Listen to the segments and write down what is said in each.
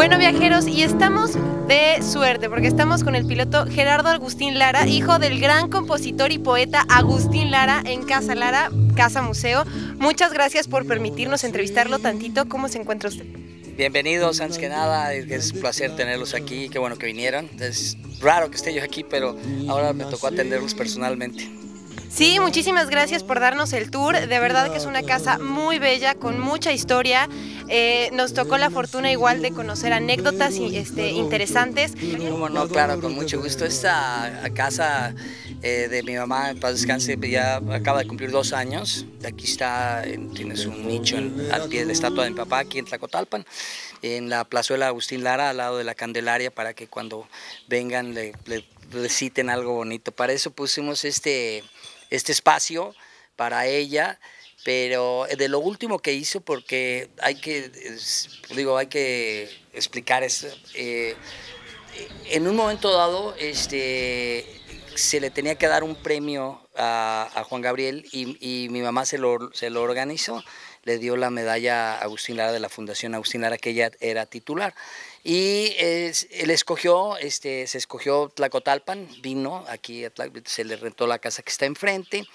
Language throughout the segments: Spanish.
Bueno, viajeros, y estamos de suerte porque estamos con el piloto Gerardo Agustín Lara, hijo del gran compositor y poeta Agustín Lara en Casa Lara, Casa Museo. Muchas gracias por permitirnos entrevistarlo tantito. ¿Cómo se encuentra usted? Bienvenidos, antes que nada, es un placer tenerlos aquí, qué bueno que vinieron. Es raro que esté yo aquí, pero ahora me tocó atenderlos personalmente. Sí, muchísimas gracias por darnos el tour. De verdad que es una casa muy bella, con mucha historia. Eh, nos tocó la fortuna igual de conocer anécdotas este, interesantes. No, no, claro, con mucho gusto. Esta casa eh, de mi mamá, en paz descanse, pues, ya acaba de cumplir dos años. Aquí está, tienes un nicho al pie de la estatua de mi papá, aquí en Tlacotalpan, en la plazuela Agustín Lara, al lado de la Candelaria, para que cuando vengan le reciten algo bonito. Para eso pusimos este este espacio para ella, pero de lo último que hizo, porque hay que, digo, hay que explicar eso eh, en un momento dado este, se le tenía que dar un premio a, Juan Gabriel y, y, mi mamá se lo, se lo organizó, le dio la medalla a Agustín Lara de la Fundación Agustín Lara, que ella era titular. Y él escogió, este, se escogió Tlacotalpan, vino aquí, se le rentó la casa que está enfrente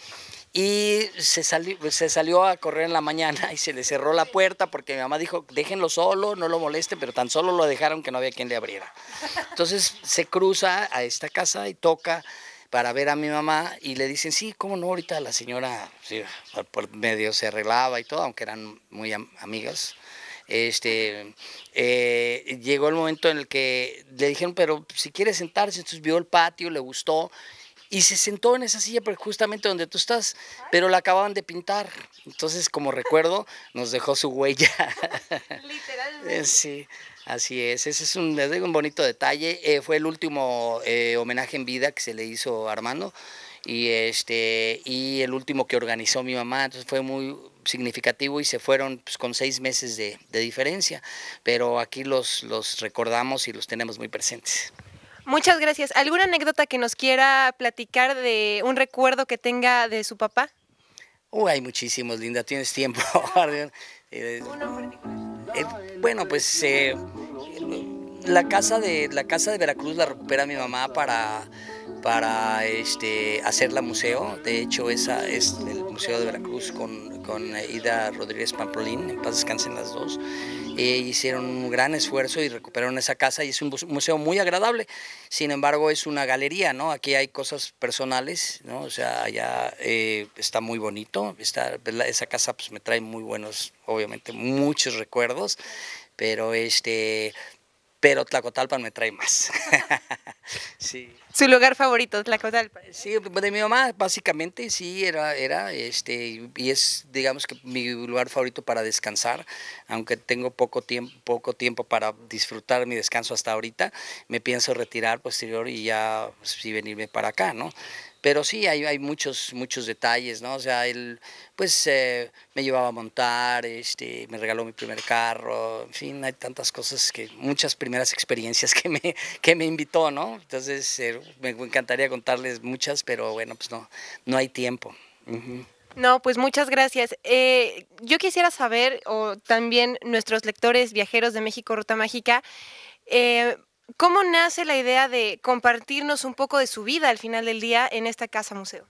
y se salió, a correr en la mañana y se le cerró la puerta porque mi mamá dijo, déjenlo solo, no lo moleste, pero tan solo lo dejaron que no había quien le abriera. Entonces se cruza a esta casa y toca para ver a mi mamá y le dicen, sí, cómo no, ahorita la señora por medio se arreglaba y todo, aunque eran muy amigas. Este, eh, llegó el momento en el que le dijeron, pero si quiere sentarse, entonces vio el patio, le gustó. Y se sentó en esa silla justamente donde tú estás, pero la acababan de pintar. Entonces, como recuerdo, nos dejó su huella. Literalmente. Eh, sí, así es. Ese es un, un bonito detalle. Eh, fue el último homenaje en vida que se le hizo a Armando y, este, y el último que organizó mi mamá. Entonces fue muy significativo y se fueron pues, con seis meses de, diferencia, pero aquí los, los recordamos y los tenemos muy presentes. Muchas gracias. ¿Alguna anécdota que nos quiera platicar de un recuerdo que tenga de su papá? Uh, hay muchísimos, Linda, tienes tiempo. Eh, eh, bueno, pues eh, la casa de la casa de Veracruz la recupera mi mamá para para este hacerla museo. De hecho, esa es el museo de Veracruz con con Ida Rodríguez Pamplín, en paz descansen las dos. E hicieron un gran esfuerzo y recuperaron esa casa y es un museo muy agradable. Sin embargo, es una galería, ¿no? Aquí hay cosas personales, ¿no? O sea, allá eh, está muy bonito, está, esa casa pues, me trae muy buenos, obviamente, muchos recuerdos, pero este... Pero Tlacotalpan me trae más. Su lugar favorito la cosa Sí, de mi mamá básicamente sí era era este y es digamos que mi lugar favorito para descansar, aunque tengo poco tiempo poco tiempo para disfrutar mi descanso hasta ahorita, me pienso retirar posterior y ya pues, venirme para acá, ¿no? Pero sí, hay, hay muchos, muchos detalles, ¿no? O sea, él pues eh, me llevaba a montar, este, me regaló mi primer carro, en fin, hay tantas cosas que, muchas primeras experiencias que me, que me invitó, ¿no? Entonces, eh, me encantaría contarles muchas, pero bueno, pues no, no hay tiempo. No, pues muchas gracias. Eh, yo quisiera saber, o también nuestros lectores viajeros de México Ruta Mágica, eh, ¿Cómo nace la idea de compartirnos un poco de su vida al final del día en esta casa museo?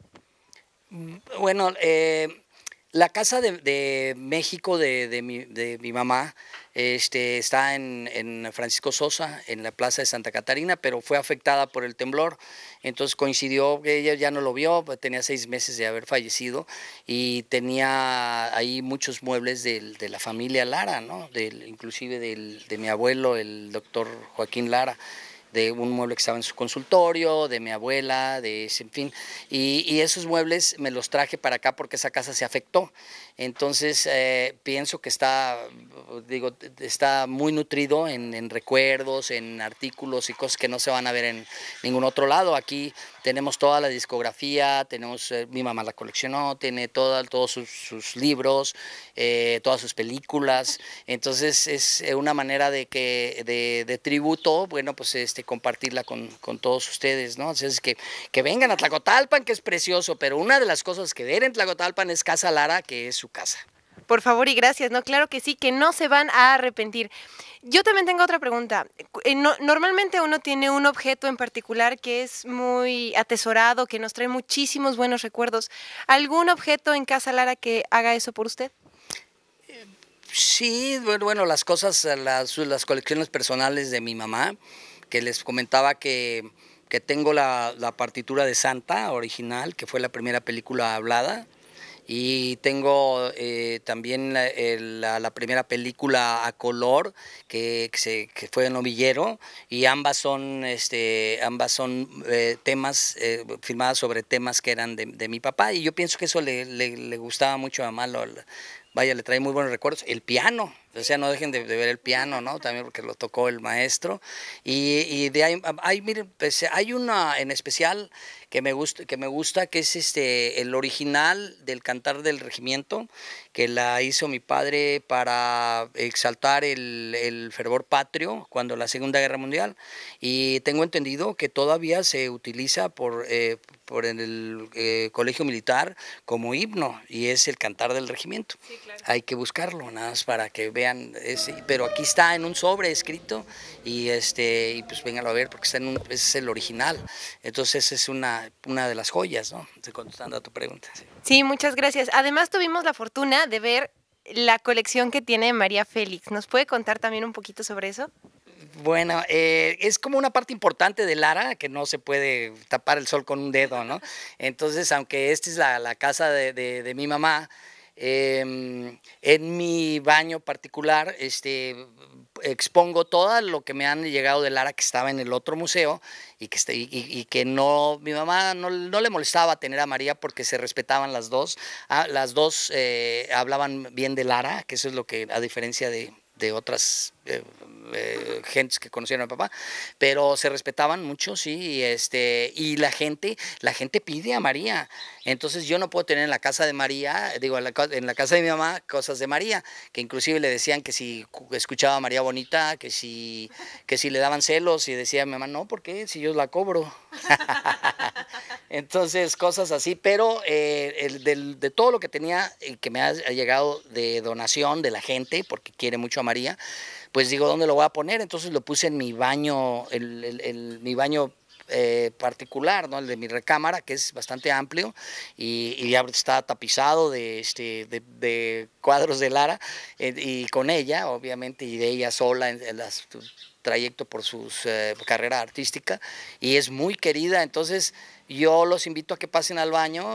Mm, bueno, eh, la casa de, México de, mi, mamá este, está en, Francisco Sosa, en la plaza de Santa Catarina, pero fue afectada por el temblor. Entonces coincidió que ella ya no lo vio, tenía seis meses de haber fallecido y tenía ahí muchos muebles de la familia Lara, ¿no? inclusive de mi abuelo, el doctor Joaquín Lara de un mueble que estaba en su consultorio, de mi abuela, de en fin. Y, esos muebles me los traje para acá porque esa casa se afectó. Entonces eh, pienso que está, digo, está muy nutrido en, en recuerdos, en artículos y cosas que no se van a ver en ningún otro lado. Aquí tenemos toda la discografía, tenemos, eh, mi mamá la coleccionó, tiene toda, todos sus, libros, eh, todas sus películas, entonces es eh, una manera de, que, de, tributo, bueno, pues este, compartirla con, todos ustedes, ¿no? Entonces que, que vengan a Tlacotalpan, que es precioso, pero una de las cosas que ver en Tlacotalpan es Casa Lara, que es su casa. Por favor y gracias, ¿no? Claro que sí, que no se van a arrepentir. Yo también tengo otra pregunta. Eh, normalmente uno tiene un objeto en particular que es muy atesorado, que nos trae muchísimos buenos recuerdos. ¿Algún objeto en casa Lara que haga eso por usted? Sí, bueno, las cosas, eh, las, colecciones personales de mi mamá, que les comentaba que, tengo la, la partitura de Santa original, que fue la primera película hablada y tengo eh, también la, primera película a color que, se, fue en Novillero y ambas son, este, ambas son eh, temas eh, filmadas sobre temas que eran de, mi papá y yo pienso que eso le, le gustaba mucho a Malo vaya, le trae muy buenos recuerdos. El piano, o sea, no dejen de, ver el piano, ¿no? También porque lo tocó el maestro. Y, de ahí, pues, hay, una en especial que me, gusta, que me gusta, que es este, el original del Cantar del Regimiento, que la hizo mi padre para exaltar el, fervor patrio cuando la Segunda Guerra Mundial. Y tengo entendido que todavía se utiliza por, eh, el eh, colegio militar como himno, y es el Cantar del Regimiento. Sí, hay que buscarlo, nada más para que vean, ese, pero aquí está en un sobre escrito y, este, pues véngalo a ver porque está en es el original, entonces es una, de las joyas, ¿no? Contestando a tu pregunta. Sí. muchas gracias. Además tuvimos la fortuna de ver la colección que tiene María Félix. ¿Nos puede contar también un poquito sobre eso? Bueno, eh, es como una parte importante de Lara, que no se puede tapar el sol con un dedo, ¿no? Entonces, aunque esta es la, casa de mi mamá, Em, en mi baño particular este, expongo todo lo que me han llegado de Lara que estaba en el otro museo y que, y que no, mi mamá no, le molestaba tener a María porque se respetaban las dos. Ah, las dos eh, hablaban bien de Lara, que eso es lo que, a diferencia de, de otras eh, eh, gentes que conocieron a papá, pero se respetaban mucho, sí, y este, y la gente, la gente pide a María, entonces yo no puedo tener en la casa de María, digo, en la, casa de mi mamá, cosas de María, que inclusive le decían que si escuchaba a María Bonita, que si, que si le daban celos, y decía mi mamá, no, ¿por qué? Si yo la cobro. Entonces, cosas así, pero eh, el, de todo lo que tenía, y eh, que me ha llegado de donación de la gente, porque quiere mucho a María, pues digo, ¿dónde lo voy a poner? Entonces lo puse en mi baño, el, mi baño eh, particular, ¿no? el de mi recámara, que es bastante amplio y, ya está tapizado de, este, de, cuadros de Lara y con ella, obviamente, y de ella sola en las trayecto por su eh, carrera artística y es muy querida. Entonces yo los invito a que pasen al baño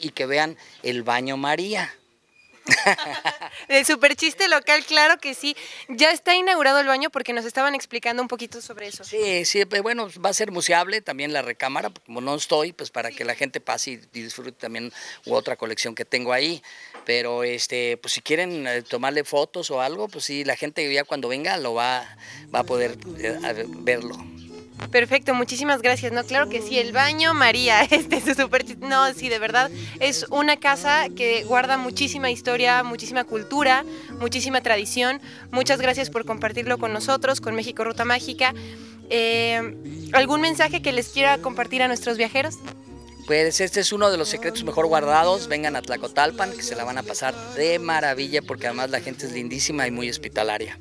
y que vean el baño María el super chiste local, claro que sí. Ya está inaugurado el baño porque nos estaban explicando un poquito sobre eso. Sí, sí, eh, bueno, va a ser museable también la recámara, como no estoy, pues para que la gente pase y disfrute también u otra colección que tengo ahí. Pero este, pues si quieren eh, tomarle fotos o algo, pues sí, la gente ya cuando venga lo va, va a poder eh, verlo. Perfecto, muchísimas gracias. No, claro que sí, el baño María, este es súper... No, sí, de verdad, es una casa que guarda muchísima historia, muchísima cultura, muchísima tradición. Muchas gracias por compartirlo con nosotros, con México Ruta Mágica. Eh, ¿Algún mensaje que les quiera compartir a nuestros viajeros? Pues este es uno de los secretos mejor guardados. Vengan a Tlacotalpan, que se la van a pasar de maravilla, porque además la gente es lindísima y muy hospitalaria.